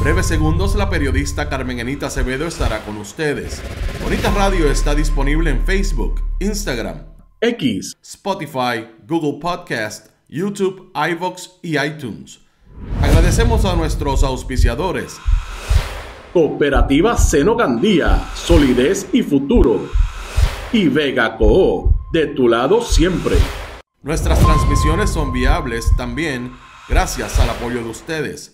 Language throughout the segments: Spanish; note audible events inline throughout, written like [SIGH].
breves segundos la periodista Carmen Anita Acevedo estará con ustedes. Bonita Radio está disponible en Facebook, Instagram, X, Spotify, Google Podcast, YouTube, iVox y iTunes. Agradecemos a nuestros auspiciadores. Cooperativa Seno Gandía, Solidez y Futuro. Y Vega Co de tu lado siempre. Nuestras transmisiones son viables también gracias al apoyo de ustedes.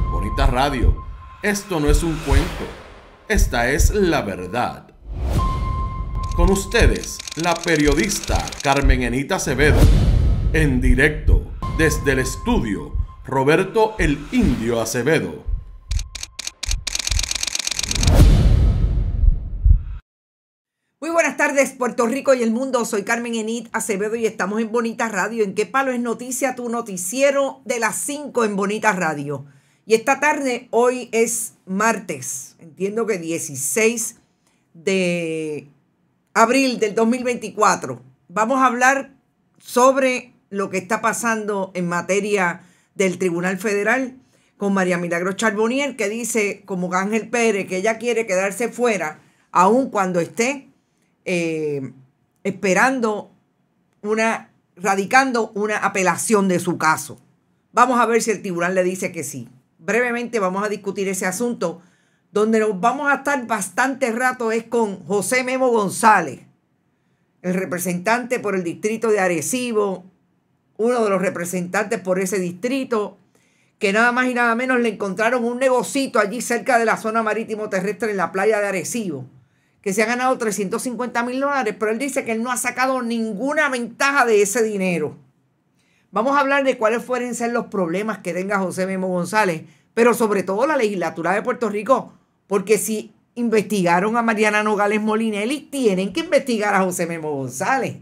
Bonita Radio. Esto no es un cuento, esta es la verdad. Con ustedes, la periodista Carmen Enita Acevedo, en directo desde el estudio Roberto el Indio Acevedo. Muy buenas tardes, Puerto Rico y el mundo. Soy Carmen Enit Acevedo y estamos en Bonita Radio. ¿En qué palo es noticia tu noticiero de las 5 en Bonita Radio? Y esta tarde, hoy es martes, entiendo que 16 de abril del 2024. Vamos a hablar sobre lo que está pasando en materia del Tribunal Federal con María Milagros Charbonier, que dice, como Ángel Pérez, que ella quiere quedarse fuera, aun cuando esté eh, esperando una, radicando una apelación de su caso. Vamos a ver si el tribunal le dice que sí brevemente vamos a discutir ese asunto. Donde nos vamos a estar bastante rato es con José Memo González, el representante por el distrito de Arecibo, uno de los representantes por ese distrito, que nada más y nada menos le encontraron un negocito allí cerca de la zona marítimo terrestre en la playa de Arecibo, que se ha ganado 350 mil dólares, pero él dice que él no ha sacado ninguna ventaja de ese dinero. Vamos a hablar de cuáles pueden ser los problemas que tenga José Memo González, pero sobre todo la legislatura de Puerto Rico, porque si investigaron a Mariana Nogales Molinelli, tienen que investigar a José Memo González.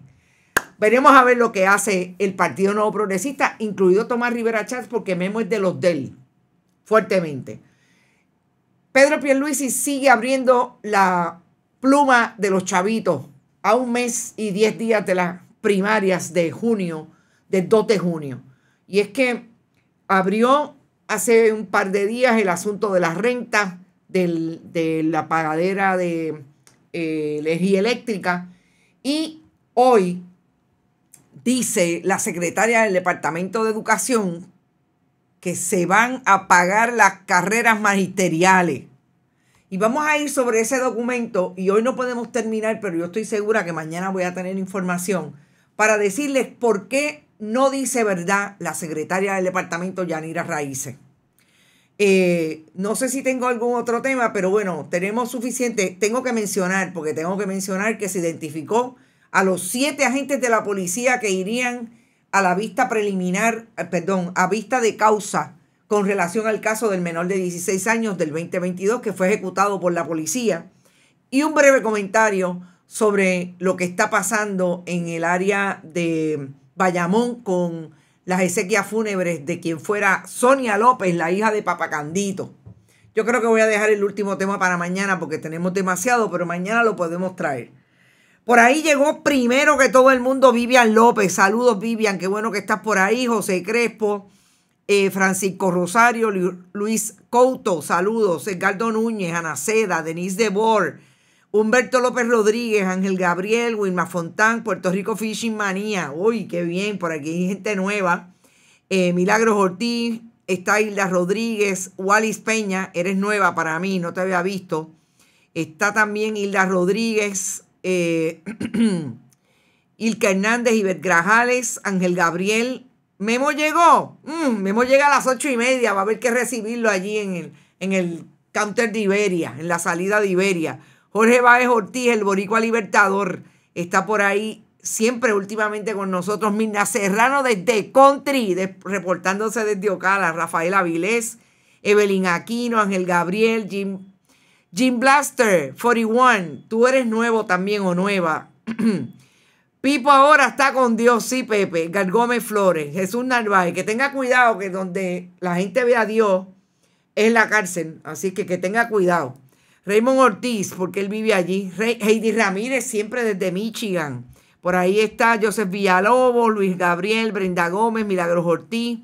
Veremos a ver lo que hace el Partido Nuevo Progresista, incluido Tomás Rivera Chávez, porque Memo es de los del, fuertemente. Pedro Pierluisi sigue abriendo la pluma de los chavitos a un mes y diez días de las primarias de junio del 2 de junio. Y es que abrió hace un par de días el asunto de las rentas, de la pagadera eh, de energía eléctrica. Y hoy dice la secretaria del Departamento de Educación que se van a pagar las carreras magisteriales. Y vamos a ir sobre ese documento y hoy no podemos terminar, pero yo estoy segura que mañana voy a tener información para decirles por qué no dice verdad la secretaria del departamento, Yanira Raíces. Eh, no sé si tengo algún otro tema, pero bueno, tenemos suficiente. Tengo que mencionar, porque tengo que mencionar que se identificó a los siete agentes de la policía que irían a la vista preliminar, eh, perdón, a vista de causa con relación al caso del menor de 16 años del 2022 que fue ejecutado por la policía. Y un breve comentario sobre lo que está pasando en el área de Bayamón con las Ezequias fúnebres de quien fuera Sonia López, la hija de Papacandito. Yo creo que voy a dejar el último tema para mañana porque tenemos demasiado, pero mañana lo podemos traer. Por ahí llegó primero que todo el mundo Vivian López. Saludos Vivian, qué bueno que estás por ahí. José Crespo, eh, Francisco Rosario, Luis Couto, saludos. Edgardo Núñez, Ana Seda, Denise Debor, Humberto López Rodríguez, Ángel Gabriel, Wilma Fontán, Puerto Rico Fishing Manía. Uy, qué bien, por aquí hay gente nueva. Eh, Milagros Ortiz, está Hilda Rodríguez, Wallis Peña, eres nueva para mí, no te había visto. Está también Hilda Rodríguez, eh, [CLEARS THROAT] Ilka Hernández, Iber Grajales, Ángel Gabriel. Memo llegó. Mm, Memo llega a las ocho y media. Va a haber que recibirlo allí en el, en el counter de Iberia, en la salida de Iberia. Jorge Báez Ortiz, el boricua libertador, está por ahí siempre últimamente con nosotros. Mirna Serrano desde Country, reportándose desde Ocala. Rafael Avilés, Evelyn Aquino, Ángel Gabriel, Jim, Jim Blaster, 41. Tú eres nuevo también o nueva. [CLEARS THROAT] Pipo ahora está con Dios, sí, Pepe. Gargómez Flores, Jesús Narváez. Que tenga cuidado que donde la gente ve a Dios es la cárcel. Así que que tenga cuidado. Raymond Ortiz, porque él vive allí. Heidi Ramírez, siempre desde Michigan. Por ahí está Joseph Villalobos, Luis Gabriel, Brenda Gómez, Milagros Ortiz,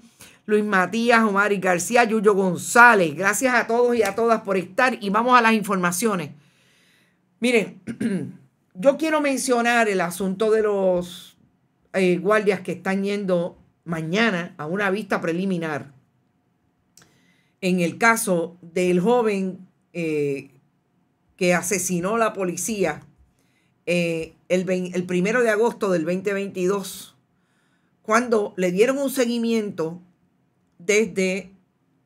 Luis Matías, Omar y García, Yuyo González. Gracias a todos y a todas por estar. Y vamos a las informaciones. Miren, [CLEARS THROAT] yo quiero mencionar el asunto de los eh, guardias que están yendo mañana a una vista preliminar en el caso del joven eh, que asesinó la policía eh, el, el primero de agosto del 2022, cuando le dieron un seguimiento desde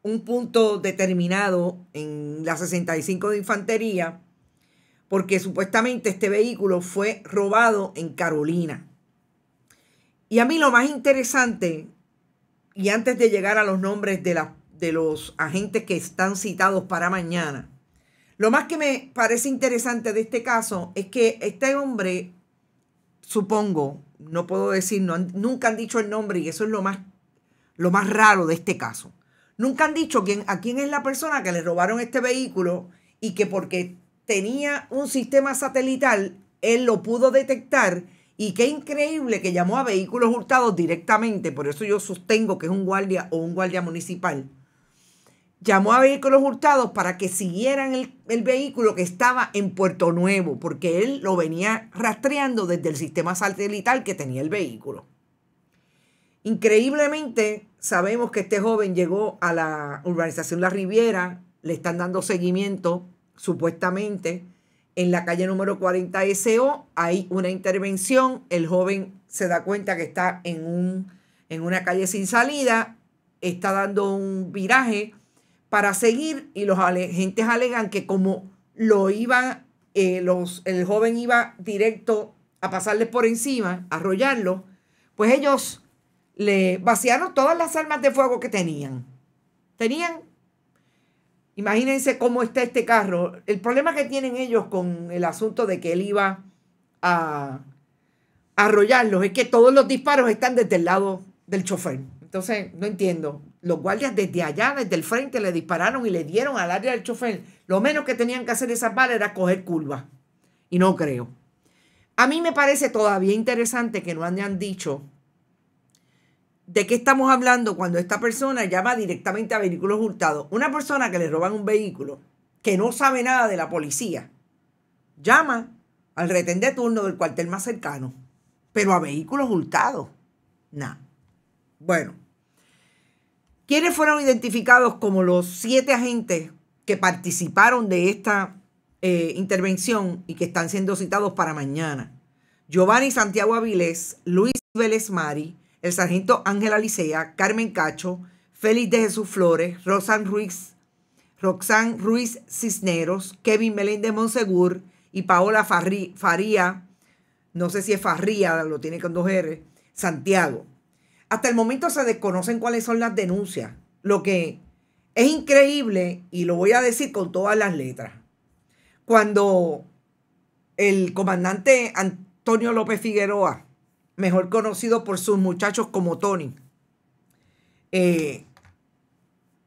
un punto determinado en la 65 de Infantería, porque supuestamente este vehículo fue robado en Carolina. Y a mí lo más interesante, y antes de llegar a los nombres de, la, de los agentes que están citados para mañana, lo más que me parece interesante de este caso es que este hombre, supongo, no puedo decir, nunca han dicho el nombre y eso es lo más, lo más raro de este caso. Nunca han dicho quién, a quién es la persona que le robaron este vehículo y que porque tenía un sistema satelital, él lo pudo detectar y qué increíble que llamó a vehículos hurtados directamente, por eso yo sostengo que es un guardia o un guardia municipal llamó a vehículos hurtados para que siguieran el, vehículo que estaba en Puerto Nuevo, porque él lo venía rastreando desde el sistema satelital que tenía el vehículo. Increíblemente, sabemos que este joven llegó a la urbanización La Riviera, le están dando seguimiento, supuestamente, en la calle número 40 SO, hay una intervención, el joven se da cuenta que está en, un, en una calle sin salida, está dando un viraje, para seguir y los agentes alegan que como lo iban, eh, los, el joven iba directo a pasarles por encima, a arrollarlo, pues ellos le vaciaron todas las armas de fuego que tenían. Tenían, imagínense cómo está este carro. El problema que tienen ellos con el asunto de que él iba a arrollarlos es que todos los disparos están desde el lado del chofer. Entonces, no entiendo los guardias desde allá, desde el frente, le dispararon y le dieron al área del chofer. Lo menos que tenían que hacer esas balas era coger curvas. Y no creo. A mí me parece todavía interesante que no hayan dicho de qué estamos hablando cuando esta persona llama directamente a vehículos hurtados. Una persona que le roban un vehículo, que no sabe nada de la policía, llama al retén de turno del cuartel más cercano, pero a vehículos hurtados. Nada. Bueno. ¿Quiénes fueron identificados como los siete agentes que participaron de esta eh, intervención y que están siendo citados para mañana? Giovanni Santiago Avilés, Luis Vélez Mari, el sargento Ángel Alicea, Carmen Cacho, Félix de Jesús Flores, Rosan Ruiz, Roxanne Ruiz Cisneros, Kevin Meléndez Monsegur y Paola Faría, no sé si es Farría, lo tiene con dos R, Santiago. Hasta el momento se desconocen cuáles son las denuncias, lo que es increíble y lo voy a decir con todas las letras. Cuando el comandante Antonio López Figueroa, mejor conocido por sus muchachos como Tony, eh,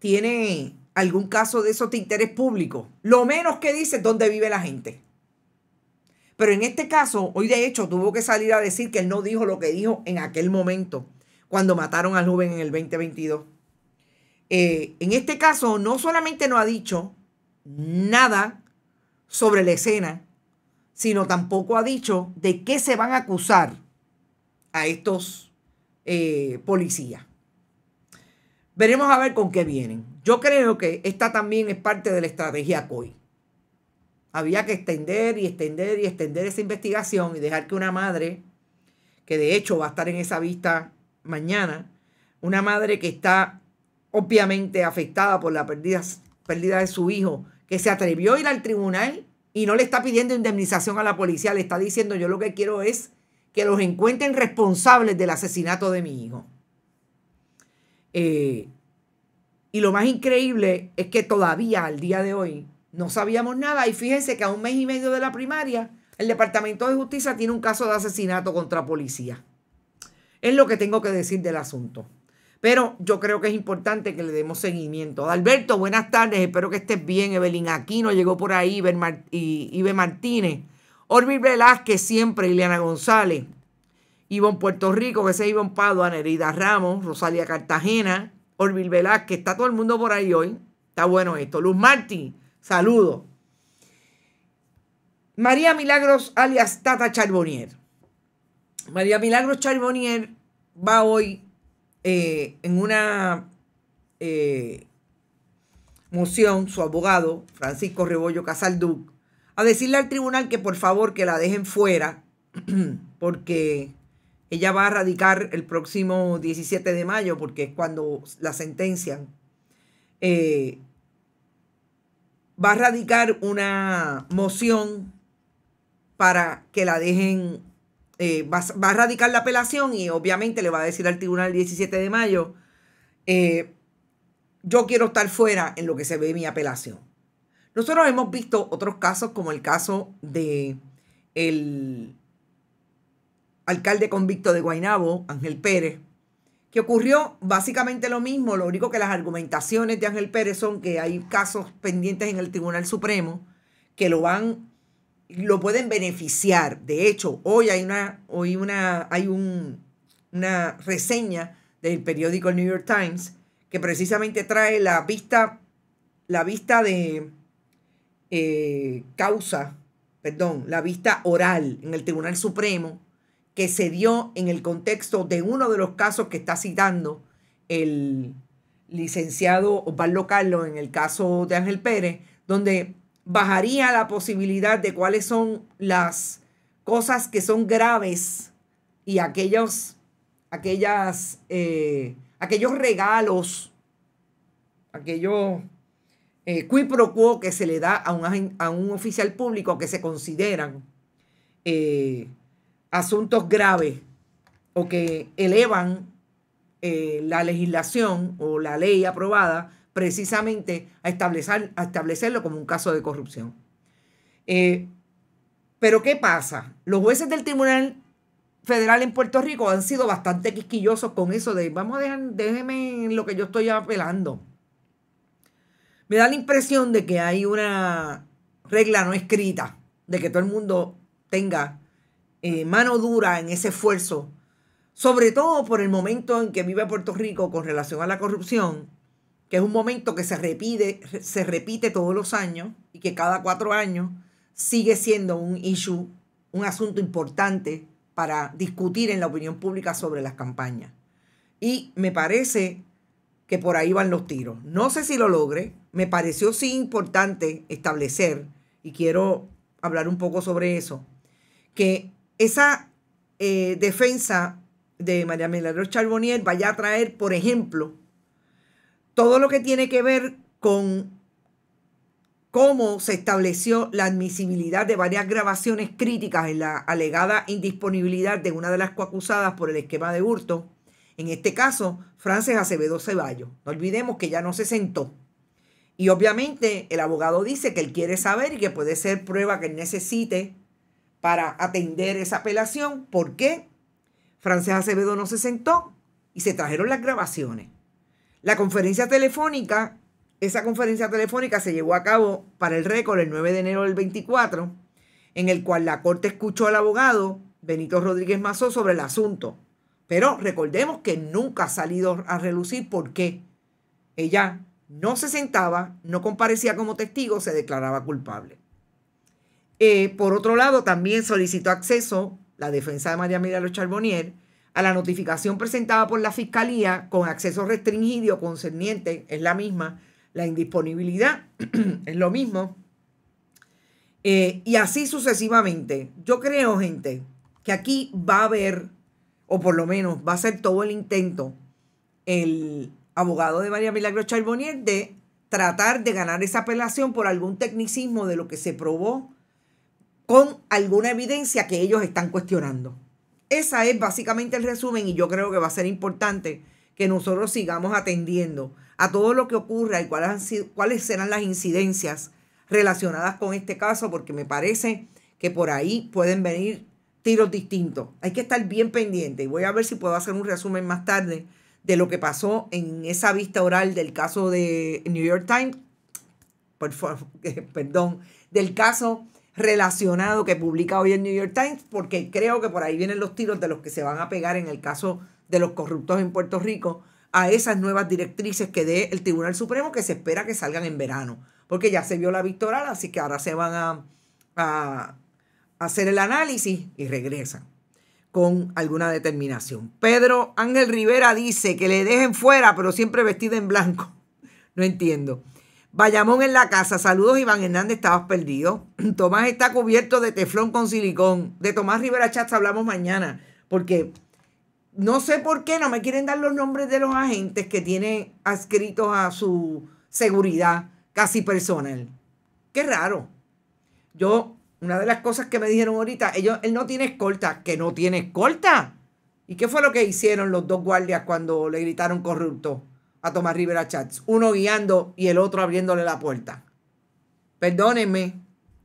tiene algún caso de esos de interés público, lo menos que dice es dónde vive la gente. Pero en este caso, hoy de hecho tuvo que salir a decir que él no dijo lo que dijo en aquel momento cuando mataron al joven en el 2022. Eh, en este caso, no solamente no ha dicho nada sobre la escena, sino tampoco ha dicho de qué se van a acusar a estos eh, policías. Veremos a ver con qué vienen. Yo creo que esta también es parte de la estrategia COI. Había que extender y extender y extender esa investigación y dejar que una madre, que de hecho va a estar en esa vista mañana, una madre que está obviamente afectada por la pérdida, de su hijo, que se atrevió a ir al tribunal y no le está pidiendo indemnización a la policía, le está diciendo yo lo que quiero es que los encuentren responsables del asesinato de mi hijo. Eh, y lo más increíble es que todavía al día de hoy no sabíamos nada y fíjense que a un mes y medio de la primaria el Departamento de Justicia tiene un caso de asesinato contra policía. Es lo que tengo que decir del asunto. Pero yo creo que es importante que le demos seguimiento. Alberto, buenas tardes. Espero que estés bien. Evelyn Aquino llegó por ahí. y Ibe Martínez. Orville Velázquez siempre. Ileana González. Ivonne Puerto Rico, que es Ivonne Padua, Nerida Ramos, Rosalia Cartagena, Orville Velázquez, está todo el mundo por ahí hoy. Está bueno esto. Luz Martín, saludo. María Milagros, alias Tata Charbonier. María Milagro Charbonnier va hoy eh, en una eh, moción, su abogado, Francisco Rebollo Casalduc, a decirle al tribunal que por favor que la dejen fuera, [CLEARS THROAT] porque ella va a radicar el próximo 17 de mayo, porque es cuando la sentencian. Eh, va a radicar una moción para que la dejen eh, va, a radicar la apelación y obviamente le va a decir al tribunal el 17 de mayo, eh, yo quiero estar fuera en lo que se ve mi apelación. Nosotros hemos visto otros casos como el caso de el alcalde convicto de Guaynabo, Ángel Pérez, que ocurrió básicamente lo mismo, lo único que las argumentaciones de Ángel Pérez son que hay casos pendientes en el Tribunal Supremo que lo van lo pueden beneficiar. De hecho, hoy hay una, hoy una, hay una reseña del periódico New York Times que precisamente trae la vista, la vista de eh, causa, perdón, la vista oral en el Tribunal Supremo que se dio en el contexto de uno de los casos que está citando el licenciado Osvaldo Carlos en el caso de Ángel Pérez, donde bajaría la posibilidad de cuáles son las cosas que son graves y aquellos, aquellas, eh, aquellos regalos, aquellos eh, que se le da a un, oficial público que se consideran eh, asuntos graves o que elevan eh, la legislación o la ley aprobada precisamente a, establecerlo como un caso de corrupción. Eh, pero ¿qué pasa? Los jueces del Tribunal Federal en Puerto Rico han sido bastante quisquillosos con eso de, vamos a déjeme en lo que yo estoy apelando. Me da la impresión de que hay una regla no escrita, de que todo el mundo tenga eh, mano dura en ese esfuerzo, sobre todo por el momento en que vive Puerto Rico con relación a la corrupción que es un momento que se repite, se repite todos los años y que cada cuatro años sigue siendo un issue, un asunto importante para discutir en la opinión pública sobre las campañas. Y me parece que por ahí van los tiros. No sé si lo logre, me pareció sí importante establecer, y quiero hablar un poco sobre eso, que esa eh, defensa de María Milagros Charbonnier vaya a traer, por ejemplo, todo lo que tiene que ver con cómo se estableció la admisibilidad de varias grabaciones críticas en la alegada indisponibilidad de una de las coacusadas por el esquema de hurto, en este caso, Frances Acevedo Ceballos. No olvidemos que ya no se sentó. Y obviamente el abogado dice que él quiere saber y que puede ser prueba que él necesite para atender esa apelación. ¿Por qué? Frances Acevedo no se sentó y se trajeron las grabaciones. La conferencia telefónica, esa conferencia telefónica se llevó a cabo para el récord el 9 de enero del 24, en el cual la Corte escuchó al abogado Benito Rodríguez Mazó sobre el asunto. Pero recordemos que nunca ha salido a relucir por qué. Ella no se sentaba, no comparecía como testigo, se declaraba culpable. Eh, por otro lado, también solicitó acceso la defensa de María Mira Charbonier a la notificación presentada por la Fiscalía con acceso restringido concerniente, es la misma, la indisponibilidad [CLEARS THROAT] es lo mismo, eh, y así sucesivamente. Yo creo, gente, que aquí va a haber, o por lo menos va a ser todo el intento, el abogado de María Milagro Charbonier de tratar de ganar esa apelación por algún tecnicismo de lo que se probó con alguna evidencia que ellos están cuestionando. Esa es básicamente el resumen y yo creo que va a ser importante que nosotros sigamos atendiendo a todo lo que ocurra y cuáles, cuáles serán las incidencias relacionadas con este caso, porque me parece que por ahí pueden venir tiros distintos. Hay que estar bien pendiente y voy a ver si puedo hacer un resumen más tarde de lo que pasó en esa vista oral del caso de New York Times, por favor, [LAUGHS] perdón, del caso relacionado que publica hoy el New York Times, porque creo que por ahí vienen los tiros de los que se van a pegar en el caso de los corruptos en Puerto Rico a esas nuevas directrices que dé el Tribunal Supremo que se espera que salgan en verano, porque ya se vio la victoral, así que ahora se van a, a hacer el análisis y regresan con alguna determinación. Pedro Ángel Rivera dice que le dejen fuera, pero siempre vestido en blanco. [LAUGHS] No entiendo. Bayamón en la casa. Saludos, Iván Hernández, estabas perdido. [CLEARS THROAT] Tomás está cubierto de teflón con silicón. De Tomás Rivera Chats hablamos mañana, porque no sé por qué no me quieren dar los nombres de los agentes que tiene adscritos a su seguridad casi personal. Qué raro. Yo, una de las cosas que me dijeron ahorita, ellos, él no tiene escolta, que no tiene escolta. ¿Y qué fue lo que hicieron los dos guardias cuando le gritaron corrupto? a Tomás Rivera Chats, uno guiando y el otro abriéndole la puerta. Perdónenme,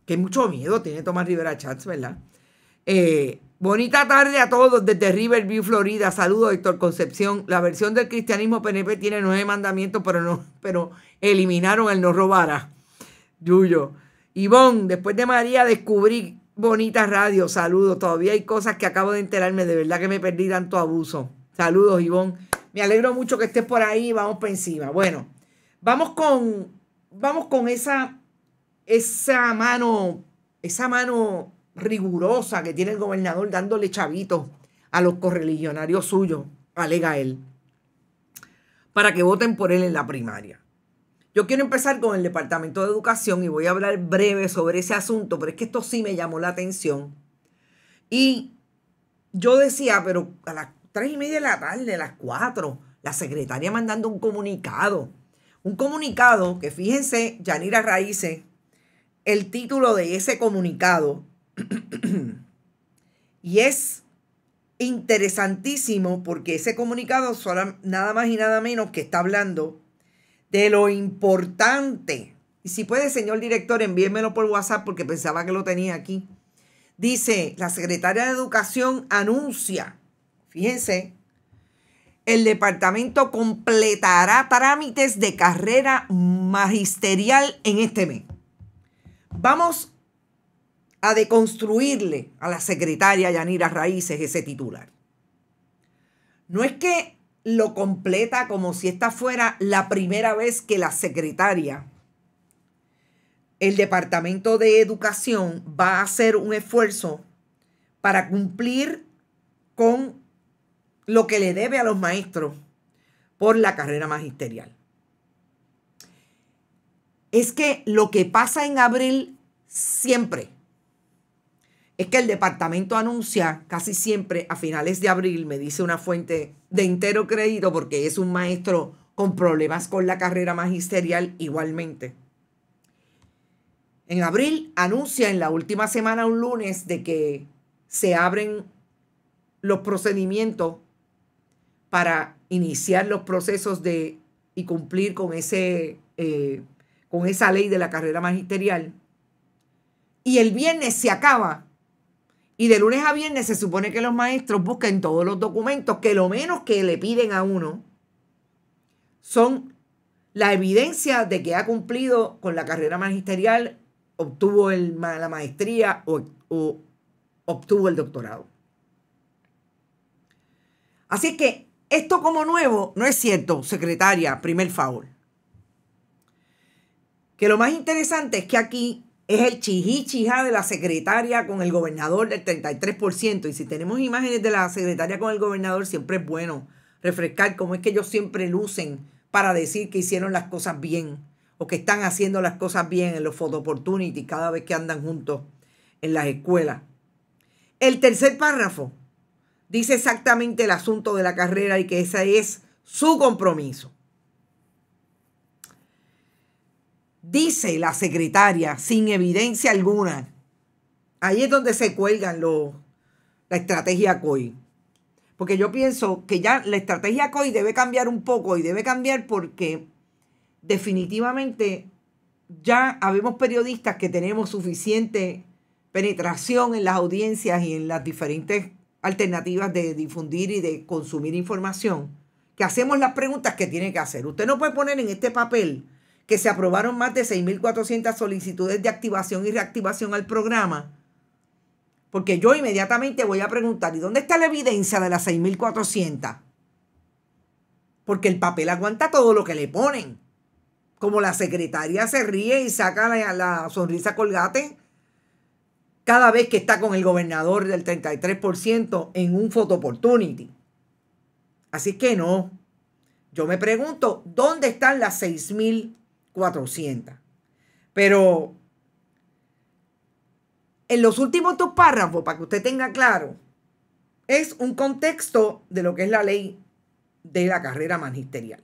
que mucho miedo tiene Tomás Rivera Chats, ¿verdad? Eh, bonita tarde a todos desde Riverview, Florida. Saludos, Héctor Concepción. La versión del cristianismo PNP tiene nueve mandamientos, pero, no, pero eliminaron el no robara. Yuyo. Ivonne, después de María descubrí bonita radio. Saludos. Todavía hay cosas que acabo de enterarme. De verdad que me perdí tanto abuso. Saludos, Ivonne. Me alegro mucho que estés por ahí. Vamos para encima. Bueno, vamos con, vamos con esa, esa mano, esa mano rigurosa que tiene el gobernador dándole chavitos a los correligionarios suyos, alega él, para que voten por él en la primaria. Yo quiero empezar con el Departamento de Educación y voy a hablar breve sobre ese asunto, pero es que esto sí me llamó la atención. Y yo decía, pero a la, tres y media de la tarde, las cuatro, la secretaria mandando un comunicado. Un comunicado que, fíjense, Yanira Raíces, el título de ese comunicado, [CLEARS THROAT] y es interesantísimo porque ese comunicado nada más y nada menos que está hablando de lo importante. Y si puede, señor director, envíenmelo por WhatsApp porque pensaba que lo tenía aquí. Dice, la secretaria de Educación anuncia Fíjense, el departamento completará trámites de carrera magisterial en este mes. Vamos a deconstruirle a la secretaria Yanira Raíces ese titular. No es que lo completa como si esta fuera la primera vez que la secretaria, el Departamento de Educación, va a hacer un esfuerzo para cumplir con lo que le debe a los maestros por la carrera magisterial. Es que lo que pasa en abril siempre es que el departamento anuncia casi siempre a finales de abril, me dice una fuente de entero crédito porque es un maestro con problemas con la carrera magisterial igualmente. En abril anuncia en la última semana, un lunes, de que se abren los procedimientos para iniciar los procesos de, y cumplir con, ese, eh, con esa ley de la carrera magisterial. Y el viernes se acaba. Y de lunes a viernes se supone que los maestros busquen todos los documentos, que lo menos que le piden a uno son la evidencia de que ha cumplido con la carrera magisterial, obtuvo la maestría o, obtuvo el doctorado. Así que esto como nuevo no es cierto, secretaria, primer favor. Que lo más interesante es que aquí es el chijichija de la secretaria con el gobernador del 33%. Y si tenemos imágenes de la secretaria con el gobernador, siempre es bueno refrescar cómo es que ellos siempre lucen para decir que hicieron las cosas bien o que están haciendo las cosas bien en los photo opportunities cada vez que andan juntos en las escuelas. El tercer párrafo dice exactamente el asunto de la carrera y que ese es su compromiso. Dice la secretaria, sin evidencia alguna, ahí es donde se cuelgan los, la estrategia COI. Porque yo pienso que ya la estrategia COI debe cambiar un poco y debe cambiar porque definitivamente ya habemos periodistas que tenemos suficiente penetración en las audiencias y en las diferentes alternativas de difundir y de consumir información, que hacemos las preguntas que tiene que hacer. Usted no puede poner en este papel que se aprobaron más de 6.400 solicitudes de activación y reactivación al programa, porque yo inmediatamente voy a preguntar, ¿y dónde está la evidencia de las 6.400? Porque el papel aguanta todo lo que le ponen. Como la secretaria se ríe y saca la, sonrisa colgate, cada vez que está con el gobernador del 33% en un photo opportunity. Así que no. Yo me pregunto, ¿dónde están las 6,400? Pero en los últimos dos párrafos, para que usted tenga claro, es un contexto de lo que es la ley de la carrera magisterial.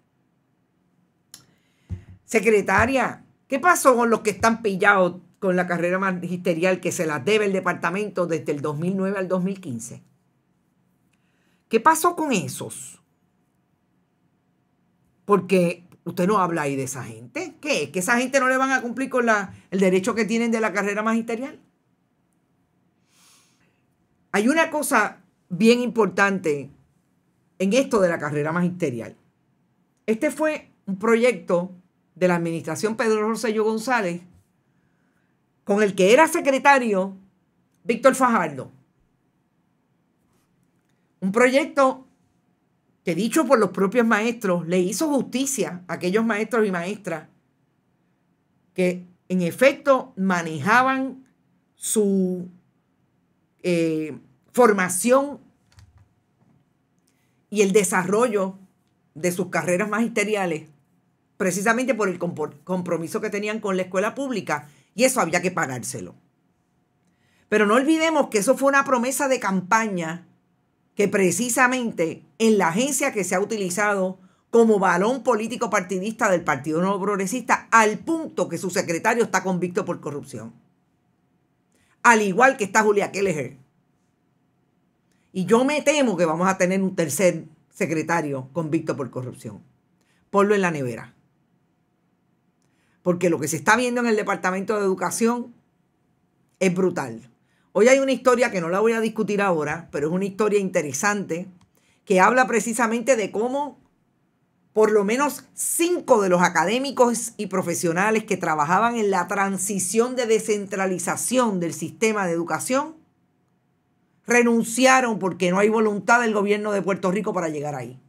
Secretaria, ¿qué pasó con los que están pillados con la carrera magisterial que se la debe el departamento desde el 2009 al 2015. ¿Qué pasó con esos? Porque usted no habla ahí de esa gente. ¿Qué? ¿Que esa gente no le van a cumplir con la, el derecho que tienen de la carrera magisterial? Hay una cosa bien importante en esto de la carrera magisterial. Este fue un proyecto de la administración Pedro Rosselló González con el que era secretario Víctor Fajardo. Un proyecto que dicho por los propios maestros le hizo justicia a aquellos maestros y maestras que en efecto manejaban su eh, formación y el desarrollo de sus carreras magisteriales precisamente por el compromiso que tenían con la escuela pública y eso había que pagárselo. Pero no olvidemos que eso fue una promesa de campaña que precisamente en la agencia que se ha utilizado como balón político partidista del Partido No Progresista al punto que su secretario está convicto por corrupción. Al igual que está Julia Kelleher. Y yo me temo que vamos a tener un tercer secretario convicto por corrupción. Ponlo en la nevera porque lo que se está viendo en el Departamento de Educación es brutal. Hoy hay una historia que no la voy a discutir ahora, pero es una historia interesante que habla precisamente de cómo por lo menos cinco de los académicos y profesionales que trabajaban en la transición de descentralización del sistema de educación renunciaron porque no hay voluntad del gobierno de Puerto Rico para llegar ahí.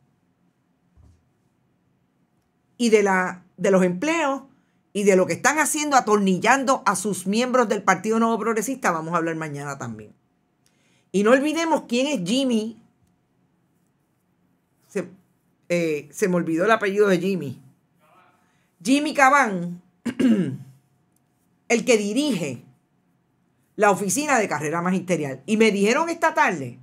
Y de, la, de los empleos, y de lo que están haciendo atornillando a sus miembros del Partido Nuevo Progresista, vamos a hablar mañana también. Y no olvidemos quién es Jimmy. Se, eh, me olvidó el apellido de Jimmy. Jimmy Cabán, [CLEARS THROAT] el que dirige la oficina de carrera magisterial. Y me dijeron esta tarde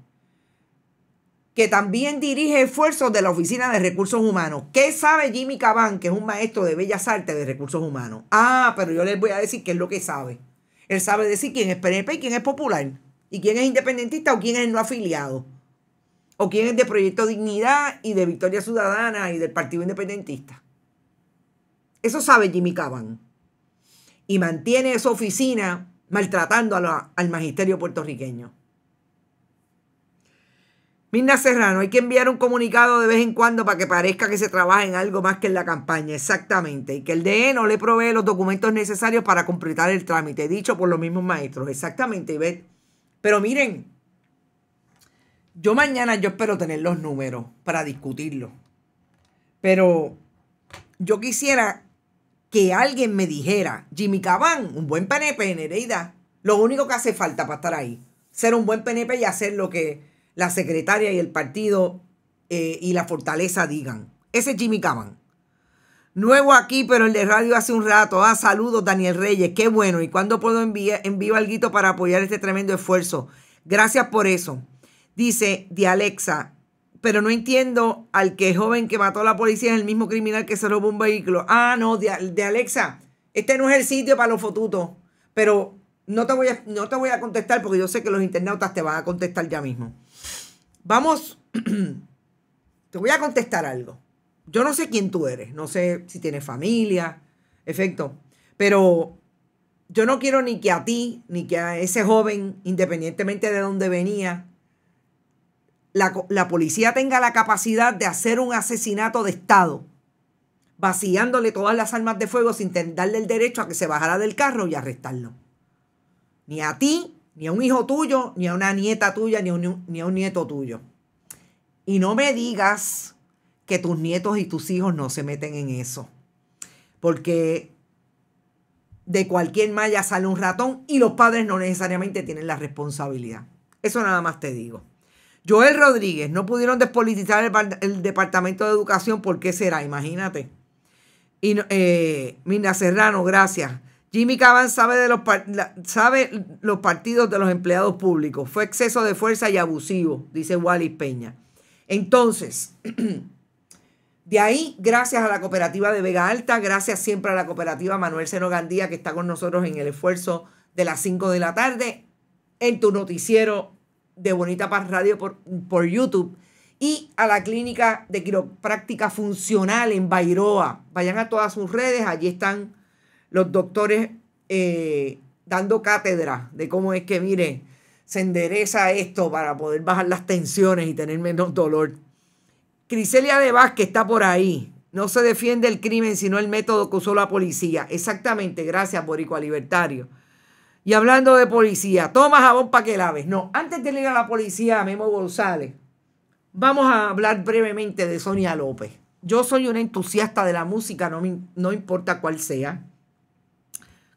que también dirige esfuerzos de la Oficina de Recursos Humanos. ¿Qué sabe Jimmy Cabán, que es un maestro de Bellas Artes de Recursos Humanos? Ah, pero yo les voy a decir qué es lo que sabe. Él sabe decir quién es PNP y quién es popular, y quién es independentista o quién es no afiliado, o quién es de Proyecto Dignidad y de Victoria Ciudadana y del Partido Independentista. Eso sabe Jimmy Cabán. Y mantiene esa oficina maltratando al magisterio puertorriqueño. Mirna Serrano, hay que enviar un comunicado de vez en cuando para que parezca que se trabaja en algo más que en la campaña, exactamente, y que el DE no le provee los documentos necesarios para completar el trámite, dicho por los mismos maestros, exactamente, Ivette. Pero miren, yo mañana yo espero tener los números para discutirlo, pero yo quisiera que alguien me dijera, Jimmy Cabán, un buen PNP, Nereida, lo único que hace falta para estar ahí, ser un buen PNP y hacer lo que la secretaria y el partido eh, y la fortaleza digan. Ese es Jimmy Cavan Nuevo aquí, pero el de radio hace un rato. Ah, saludos, Daniel Reyes. Qué bueno. ¿Y cuándo puedo enviar, envío algo para apoyar este tremendo esfuerzo? Gracias por eso. Dice de Alexa, pero no entiendo al que joven que mató a la policía es el mismo criminal que se robó un vehículo. Ah, no, de, Alexa, este no es el sitio para los fotutos. Pero no te, voy no te voy a contestar porque yo sé que los internautas te van a contestar ya mismo. Vamos, [CLEARS THROAT] te voy a contestar algo. Yo no sé quién tú eres, no sé si tienes familia, efecto, pero yo no quiero ni que a ti, ni que a ese joven, independientemente de dónde venía, la, la policía tenga la capacidad de hacer un asesinato de Estado, vaciándole todas las armas de fuego sin darle el derecho a que se bajara del carro y arrestarlo. Ni a ti, ni a un hijo tuyo, ni a una nieta tuya, ni a un, ni un nieto tuyo. Y no me digas que tus nietos y tus hijos no se meten en eso. Porque de cualquier malla sale un ratón y los padres no necesariamente tienen la responsabilidad. Eso nada más te digo. Joel Rodríguez, no pudieron despolitizar el, Departamento de Educación, ¿por qué será? Imagínate. Y, eh, Mina Serrano, gracias. Jimmy Caban sabe, de los, sabe los partidos de los empleados públicos. Fue exceso de fuerza y abusivo, dice Wally Peña. Entonces, [CLEARS THROAT] de ahí, gracias a la cooperativa de Vega Alta, gracias siempre a la cooperativa Manuel Seno Gandía, que está con nosotros en el esfuerzo de las 5 de la tarde, en tu noticiero de Bonita Paz Radio por, por YouTube y a la clínica de quiropráctica funcional en Bairoa. Vayan a todas sus redes, allí están los doctores eh, dando cátedra de cómo es que, mire, se endereza esto para poder bajar las tensiones y tener menos dolor. Criselia de Vázquez está por ahí. No se defiende el crimen, sino el método que usó la policía. Exactamente, gracias, Boricua Libertario. Y hablando de policía, toma jabón para que laves. No, antes de ir a la policía, Memo González, vamos a hablar brevemente de Sonia López. Yo soy una entusiasta de la música, no, no importa cuál sea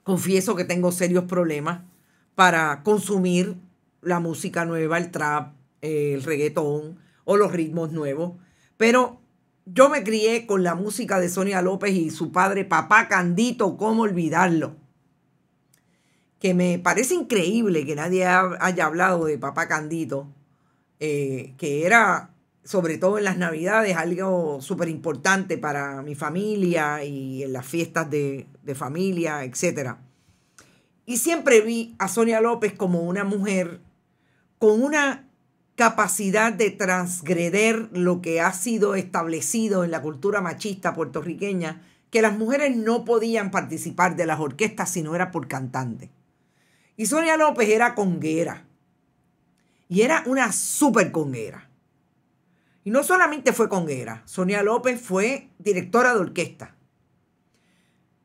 confieso que tengo serios problemas para consumir la música nueva, el trap, el reggaetón o los ritmos nuevos. Pero yo me crié con la música de Sonia López y su padre, papá Candito, ¿cómo olvidarlo? Que me parece increíble que nadie haya hablado de papá Candito, eh, que era sobre todo en las navidades, algo súper importante para mi familia y en las fiestas de, familia, etc. Y siempre vi a Sonia López como una mujer con una capacidad de transgreder lo que ha sido establecido en la cultura machista puertorriqueña, que las mujeres no podían participar de las orquestas si no era por cantante. Y Sonia López era conguera. Y era una súper conguera. Y no solamente fue conguera, Sonia López fue directora de orquesta.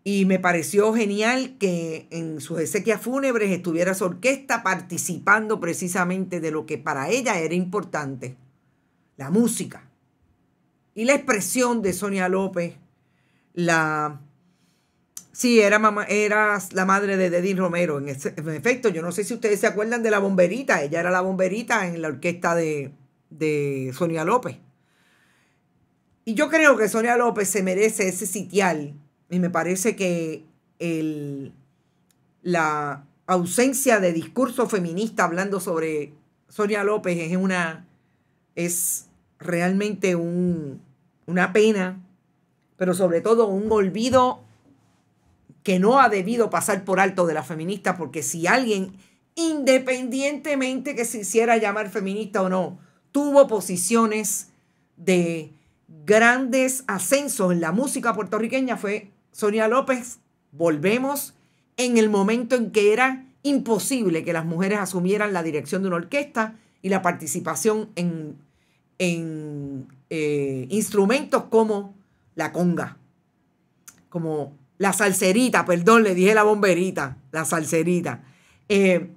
Y me pareció genial que en sus exequias fúnebres estuviera su orquesta participando precisamente de lo que para ella era importante, la música. Y la expresión de Sonia López, la... Sí, era, mamá, era la madre de Dedín Romero. En, ese, en efecto, yo no sé si ustedes se acuerdan de la bomberita. Ella era la bomberita en la orquesta de, de Sonia López. Y yo creo que Sonia López se merece ese sitial. Y me parece que la ausencia de discurso feminista hablando sobre Sonia López es una. es realmente una pena, pero sobre todo un olvido que no ha debido pasar por alto de la feminista, porque si alguien, independientemente que se hiciera llamar feminista o no, tuvo posiciones de grandes ascensos en la música puertorriqueña fue Sonia López. Volvemos en el momento en que era imposible que las mujeres asumieran la dirección de una orquesta y la participación en, eh, instrumentos como la conga, como la salserita, perdón, le dije la bomberita, la salserita. Eh,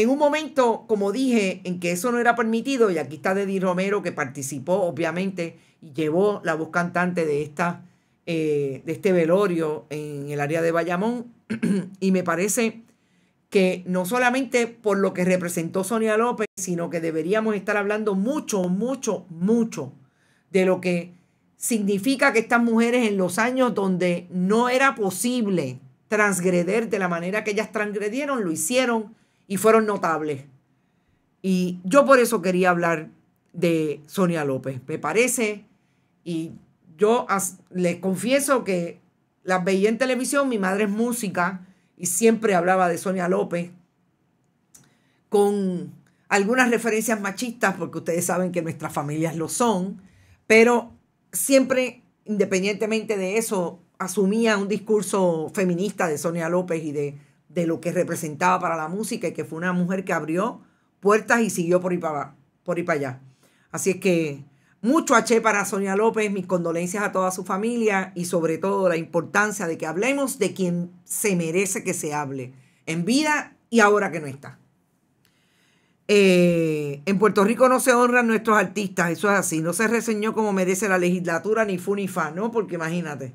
en un momento, como dije, en que eso no era permitido, y aquí está Deddy Romero que participó, obviamente, y llevó la voz cantante de, esta, eh, de este velorio en el área de Bayamón, [CLEARS THROAT] y me parece que no solamente por lo que representó Sonia López, sino que deberíamos estar hablando mucho, mucho, mucho de lo que significa que estas mujeres en los años donde no era posible transgreder de la manera que ellas transgredieron, lo hicieron y fueron notables. Y yo por eso quería hablar de Sonia López, me parece, y yo les confieso que las veía en televisión, mi madre es música y siempre hablaba de Sonia López con algunas referencias machistas, porque ustedes saben que nuestras familias lo son, pero siempre, independientemente de eso, asumía un discurso feminista de Sonia López y de de lo que representaba para la música y que fue una mujer que abrió puertas y siguió por ir para, por allá. Así es que mucho H para Sonia López, mis condolencias a toda su familia y sobre todo la importancia de que hablemos de quien se merece que se hable, en vida y ahora que no está. Eh, en Puerto Rico no se honran nuestros artistas, eso es así, no se reseñó como merece la legislatura ni fu ni fa, ¿no? Porque imagínate.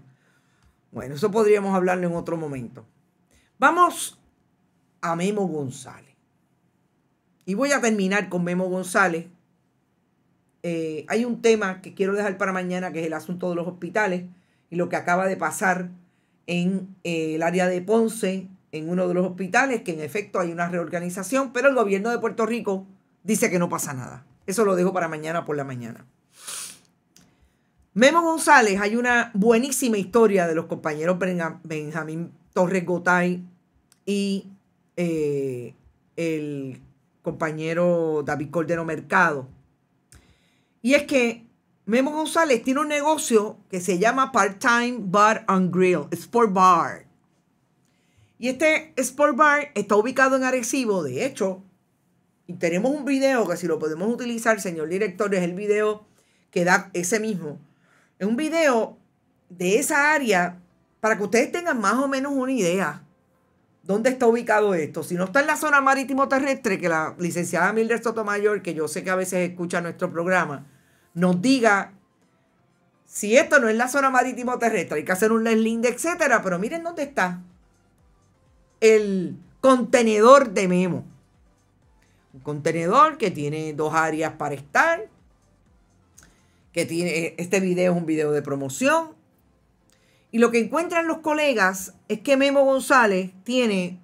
Bueno, eso podríamos hablarlo en otro momento. Vamos a Memo González. Y voy a terminar con Memo González. Eh, hay un tema que quiero dejar para mañana, que es el asunto de los hospitales y lo que acaba de pasar en eh, el área de Ponce, en uno de los hospitales, que en efecto hay una reorganización, pero el gobierno de Puerto Rico dice que no pasa nada. Eso lo dejo para mañana por la mañana. Memo González, hay una buenísima historia de los compañeros Benjamín Torres Gotay y eh, el compañero David Cordero Mercado. Y es que Memo González tiene un negocio que se llama Part-Time Bar and Grill, Sport Bar. Y este Sport Bar está ubicado en Arecibo, de hecho. Y tenemos un video que si lo podemos utilizar, señor director, es el video que da ese mismo. Es un video de esa área para que ustedes tengan más o menos una idea ¿Dónde está ubicado esto? Si no está en la zona marítimo terrestre, que la licenciada Mildred Sotomayor, que yo sé que a veces escucha nuestro programa, nos diga si esto no es la zona marítimo terrestre, hay que hacer un link etcétera, pero miren dónde está el contenedor de memo. Un contenedor que tiene dos áreas para estar, que tiene este video es un video de promoción, y lo que encuentran los colegas es que Memo González tiene,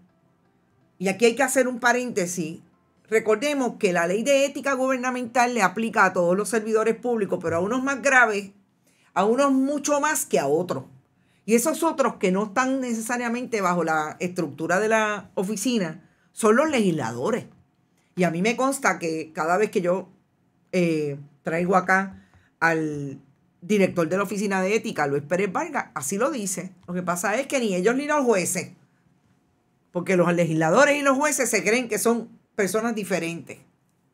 y aquí hay que hacer un paréntesis, recordemos que la ley de ética gubernamental le aplica a todos los servidores públicos, pero a unos más graves, a unos mucho más que a otros. Y esos otros que no están necesariamente bajo la estructura de la oficina son los legisladores. Y a mí me consta que cada vez que yo eh, traigo acá al director de la Oficina de Ética, Luis Pérez Vargas, así lo dice. Lo que pasa es que ni ellos ni los jueces, porque los legisladores y los jueces se creen que son personas diferentes,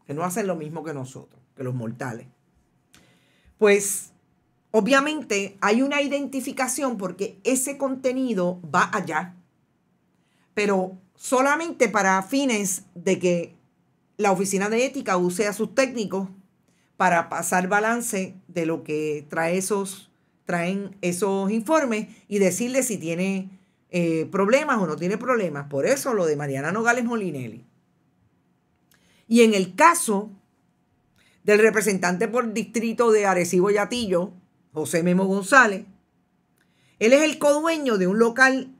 que no hacen lo mismo que nosotros, que los mortales. Pues obviamente hay una identificación porque ese contenido va allá, pero solamente para fines de que la Oficina de Ética use a sus técnicos para pasar balance de lo que trae esos, traen esos informes y decirle si tiene eh, problemas o no tiene problemas. Por eso lo de Mariana Nogales Molinelli. Y en el caso del representante por distrito de Arecibo Yatillo, José Memo González, él es el codueño de un local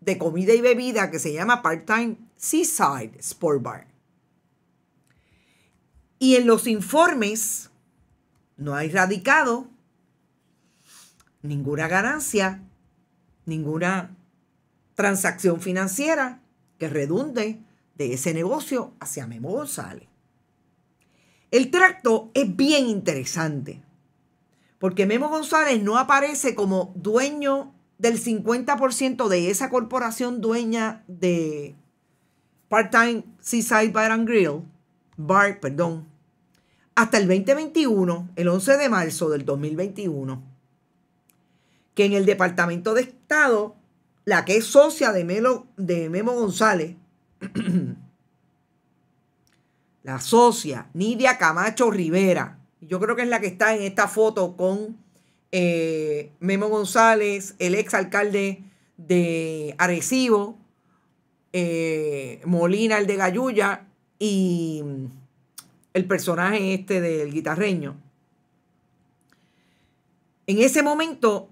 de comida y bebida que se llama Part-Time Seaside Sport Bar. Y en los informes no ha radicado ninguna ganancia, ninguna transacción financiera que redunde de ese negocio hacia Memo González. El tracto es bien interesante, porque Memo González no aparece como dueño del 50% de esa corporación dueña de Part-Time Seaside Bar and Grill, Bar, perdón, hasta el 2021, el 11 de marzo del 2021, que en el Departamento de Estado, la que es socia de, de Memo González, [CLEARS THROAT] la socia Nidia Camacho Rivera, yo creo que es la que está en esta foto con eh, Memo González, el ex alcalde de Arecibo, eh, Molina, el de Gallulla, y el personaje este del guitarreño. En ese momento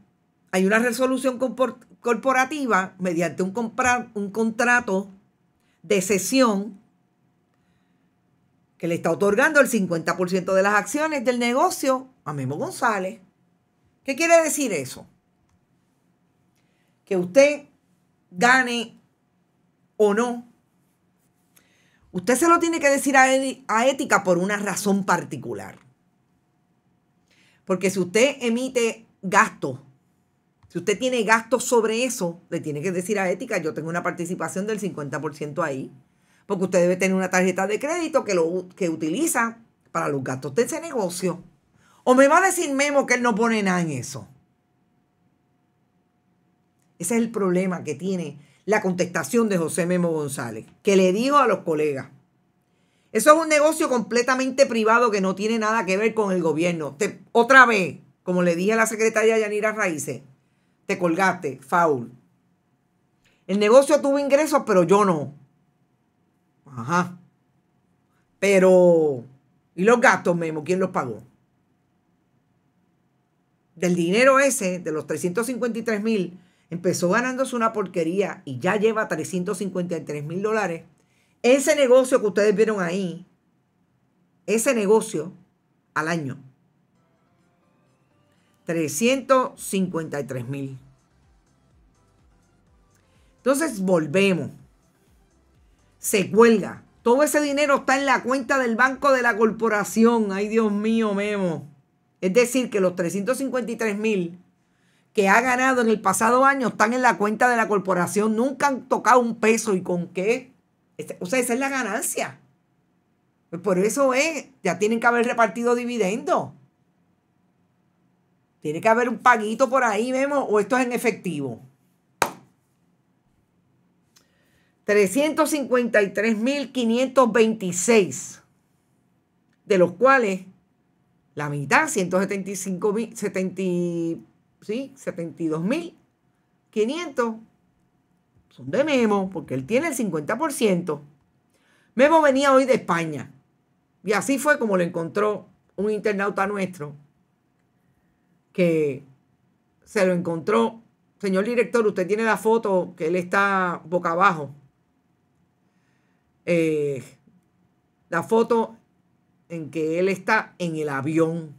hay una resolución corporativa mediante un, un contrato de cesión que le está otorgando el 50% de las acciones del negocio a Memo González. ¿Qué quiere decir eso? Que usted gane o no Usted se lo tiene que decir a, ética por una razón particular. Porque si usted emite gasto, si usted tiene gastos sobre eso, le tiene que decir a ética, yo tengo una participación del 50% ahí, porque usted debe tener una tarjeta de crédito que, lo, que utiliza para los gastos de ese negocio. O me va a decir Memo que él no pone nada en eso. Ese es el problema que tiene la contestación de José Memo González, que le dijo a los colegas, eso es un negocio completamente privado que no tiene nada que ver con el gobierno. otra vez, como le dije a la secretaria Yanira Raíces, te colgaste, faul. El negocio tuvo ingresos, pero yo no. Ajá. Pero, ¿y los gastos, Memo? ¿Quién los pagó? Del dinero ese, de los 353 mil, empezó ganándose una porquería y ya lleva 353 mil dólares, ese negocio que ustedes vieron ahí, ese negocio al año, 353 mil. Entonces volvemos. Se cuelga. Todo ese dinero está en la cuenta del banco de la corporación. Ay, Dios mío, Memo. Es decir, que los 353 mil que ha ganado en el pasado año están en la cuenta de la corporación, nunca han tocado un peso y con qué. Este, o sea, esa es la ganancia. Pues por eso es, ya tienen que haber repartido dividendos. Tiene que haber un paguito por ahí, vemos, o esto es en efectivo. 353.526, de los cuales la mitad, 175.000, ¿sí? 72.500 son de Memo, porque él tiene el 50%. Memo venía hoy de España. Y así fue como lo encontró un internauta nuestro, que se lo encontró. Señor director, usted tiene la foto que él está boca abajo. Eh, la foto en que él está en el avión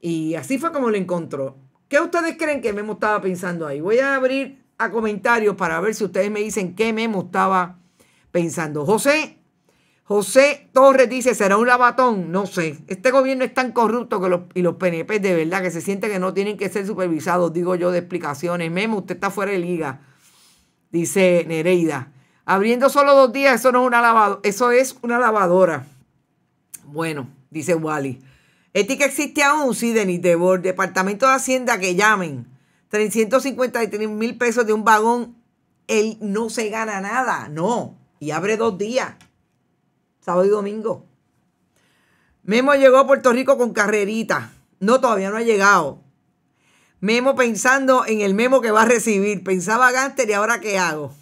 y así fue como lo encontró. ¿Qué ustedes creen que Memo estaba pensando ahí? Voy a abrir a comentarios para ver si ustedes me dicen qué Memo estaba pensando. José, José Torres dice, ¿será un lavatón? No sé. Este gobierno es tan corrupto que los, y los PNP de verdad que se sienten que no tienen que ser supervisados, digo yo, de explicaciones. Memo, usted está fuera de liga, dice Nereida. Abriendo solo dos días, eso no es una eso es una lavadora. Bueno, dice Wally. Ética existe aún, sí, Denis Debor. Departamento de Hacienda que llamen. 353 mil pesos de un vagón. Él no se gana nada, no. Y abre dos días. Sábado y domingo. Memo llegó a Puerto Rico con carrerita. No, todavía no ha llegado. Memo pensando en el memo que va a recibir. Pensaba gánster y ahora qué hago.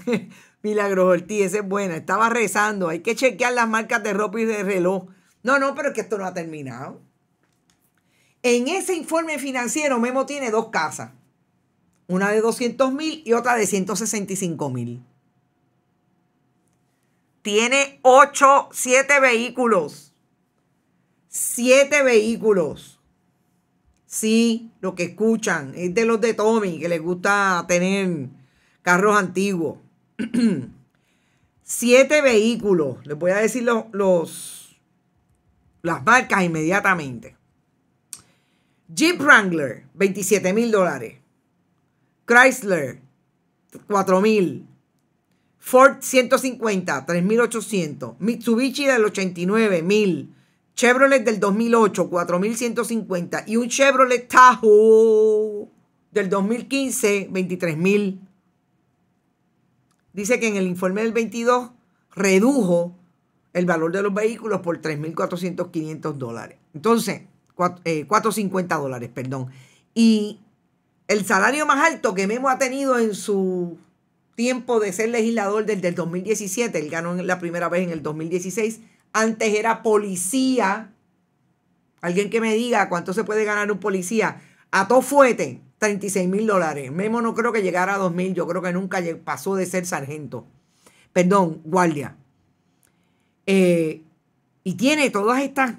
[LAUGHS] Milagro Ortiz, esa es buena. Estaba rezando. Hay que chequear las marcas de ropa y de reloj. No, no, pero es que esto no ha terminado. En ese informe financiero, Memo tiene dos casas. Una de 200 mil y otra de 165 mil. Tiene ocho, siete vehículos. Siete vehículos. Sí, lo que escuchan es de los de Tommy, que les gusta tener carros antiguos. [CLEARS THROAT] siete vehículos. Les voy a decir los las marcas inmediatamente. Jeep Wrangler, 27 mil dólares. Chrysler, $4.000. mil. Ford 150, 3.800. Mitsubishi del 89, Chevrolet del 2008, 4.150. Y un Chevrolet Tahoe del 2015, 23.000. Dice que en el informe del 22 redujo el valor de los vehículos por 3.400, dólares. Entonces, 450 eh, dólares, perdón. Y el salario más alto que Memo ha tenido en su tiempo de ser legislador desde el 2017, él ganó la primera vez en el 2016, antes era policía. Alguien que me diga cuánto se puede ganar un policía. A todo fuete, 36 mil dólares. Memo no creo que llegara a 2.000, yo creo que nunca pasó de ser sargento. Perdón, guardia. Eh, y tiene todas estas,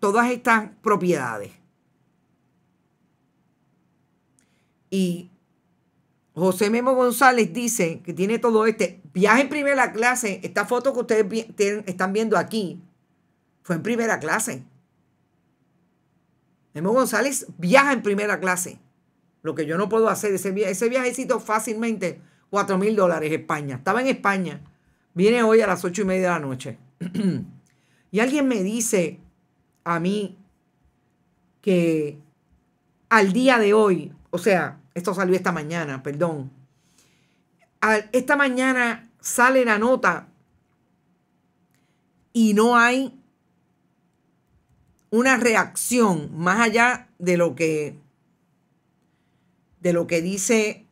todas estas propiedades. Y José Memo González dice que tiene todo este viaje en primera clase. Esta foto que ustedes están viendo aquí fue en primera clase. Memo González viaja en primera clase. Lo que yo no puedo hacer, ese, ese viajecito fácilmente, 4 mil dólares España. Estaba en España. Viene hoy a las ocho y media de la noche. [CLEARS THROAT] y alguien me dice a mí que al día de hoy, o sea, esto salió esta mañana, perdón. esta mañana sale la nota y no hay una reacción más allá de lo que de lo que dice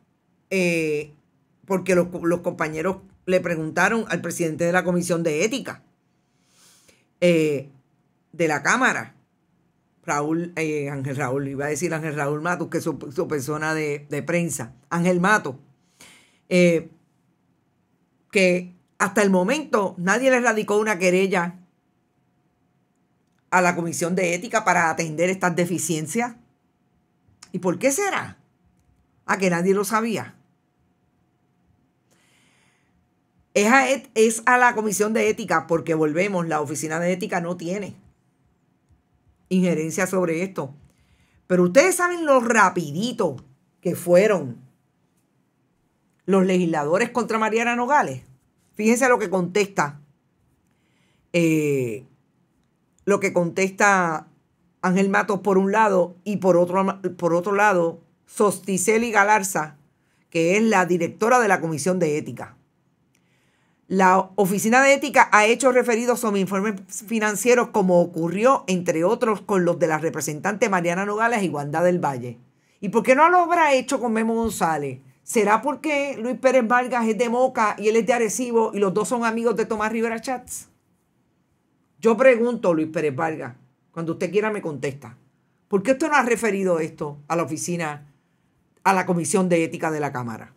eh, porque los compañeros le preguntaron al presidente de la Comisión de Ética eh, de la Cámara, Raúl, eh, Ángel Raúl, iba a decir Ángel Raúl Matos, que es su, persona de, prensa, Ángel Matos, eh, que hasta el momento nadie le radicó una querella a la Comisión de Ética para atender estas deficiencias. ¿Y por qué será? A que nadie lo sabía. es a, la comisión de ética, porque volvemos, la oficina de ética no tiene injerencia sobre esto. Pero ustedes saben lo rapidito que fueron los legisladores contra Mariana Nogales. Fíjense lo que contesta. Eh, lo que contesta Ángel Matos por un lado y por otro, por otro lado Sosticeli Galarza, que es la directora de la Comisión de Ética. La Oficina de Ética ha hecho referidos sobre informes financieros como ocurrió, entre otros, con los de la representante Mariana Nogales y Wanda del Valle. ¿Y por qué no lo habrá hecho con Memo González? ¿Será porque Luis Pérez Vargas es de Moca y él es de Arecibo y los dos son amigos de Tomás Rivera Chats? Yo pregunto, Luis Pérez Vargas, cuando usted quiera me contesta. ¿Por qué usted no ha referido esto a la oficina, a la Comisión de Ética de la Cámara?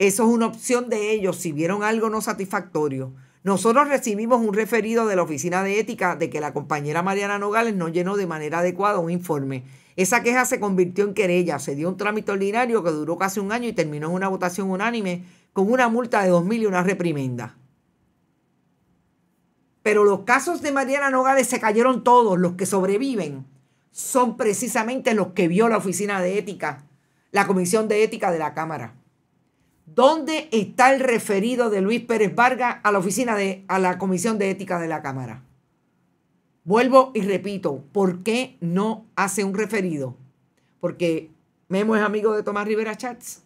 Eso es una opción de ellos si vieron algo no satisfactorio. Nosotros recibimos un referido de la Oficina de Ética de que la compañera Mariana Nogales no llenó de manera adecuada un informe. Esa queja se convirtió en querella, se dio un trámite ordinario que duró casi un año y terminó en una votación unánime con una multa de 2.000 y una reprimenda. Pero los casos de Mariana Nogales se cayeron todos, los que sobreviven son precisamente los que vio la Oficina de Ética, la Comisión de Ética de la Cámara. ¿Dónde está el referido de Luis Pérez Vargas a la oficina de a la Comisión de Ética de la Cámara? Vuelvo y repito, ¿por qué no hace un referido? Porque Memo es amigo de Tomás Rivera Chats.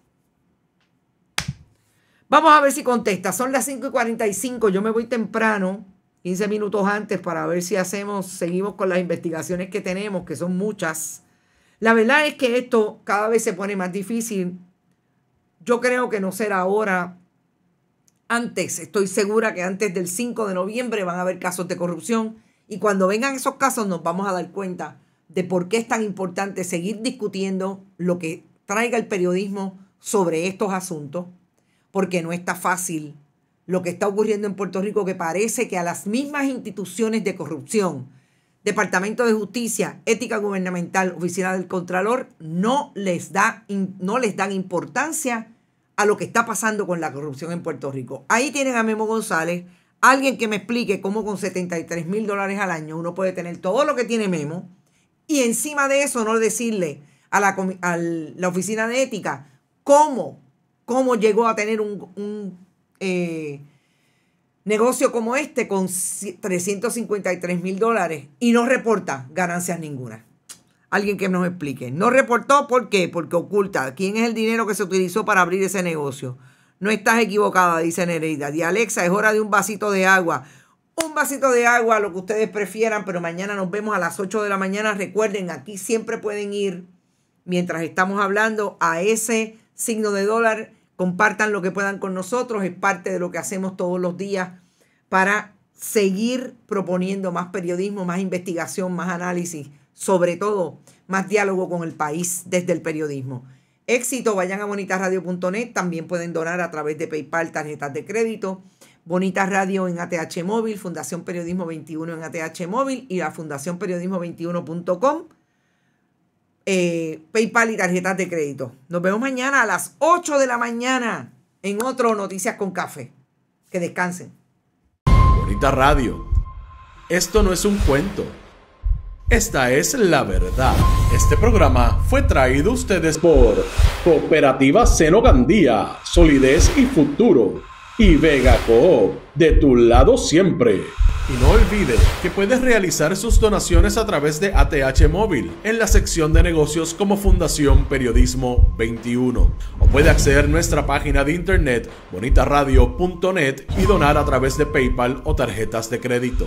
Vamos a ver si contesta. Son las 5 y 45. Yo me voy temprano, 15 minutos antes, para ver si hacemos, seguimos con las investigaciones que tenemos, que son muchas. La verdad es que esto cada vez se pone más difícil yo creo que no será ahora. Antes, estoy segura que antes del 5 de noviembre van a haber casos de corrupción y cuando vengan esos casos nos vamos a dar cuenta de por qué es tan importante seguir discutiendo lo que traiga el periodismo sobre estos asuntos, porque no está fácil lo que está ocurriendo en Puerto Rico, que parece que a las mismas instituciones de corrupción, Departamento de Justicia, Ética Gubernamental, Oficina del Contralor, no les, da, no les dan importancia a lo que está pasando con la corrupción en Puerto Rico. Ahí tienen a Memo González, alguien que me explique cómo con 73 mil dólares al año uno puede tener todo lo que tiene Memo y encima de eso no decirle a la, oficina de ética cómo, cómo llegó a tener un, eh, negocio como este con 353 mil dólares y no reporta ganancias ninguna alguien que nos explique. No reportó, ¿por qué? Porque oculta quién es el dinero que se utilizó para abrir ese negocio. No estás equivocada, dice Nereida. Y Alexa, es hora de un vasito de agua. Un vasito de agua, lo que ustedes prefieran, pero mañana nos vemos a las 8 de la mañana. Recuerden, aquí siempre pueden ir, mientras estamos hablando, a ese signo de dólar. Compartan lo que puedan con nosotros. Es parte de lo que hacemos todos los días para seguir proponiendo más periodismo, más investigación, más análisis sobre todo más diálogo con el país desde el periodismo. Éxito, vayan a bonitasradio.net, también pueden donar a través de PayPal, tarjetas de crédito, Bonita Radio en ATH Móvil, Fundación Periodismo 21 en ATH Móvil y la Fundación Periodismo21.com, eh, PayPal y tarjetas de crédito. Nos vemos mañana a las 8 de la mañana en otro Noticias con Café. Que descansen. Bonita Radio. Esto no es un cuento. Esta es la verdad. Este programa fue traído a ustedes por Cooperativa Seno Gandía, Solidez y Futuro y Vega Coop, de tu lado siempre. Y no olvides que puedes realizar sus donaciones a través de ATH Móvil en la sección de negocios como Fundación Periodismo 21. O puede acceder a nuestra página de internet bonitaradio.net y donar a través de PayPal o tarjetas de crédito.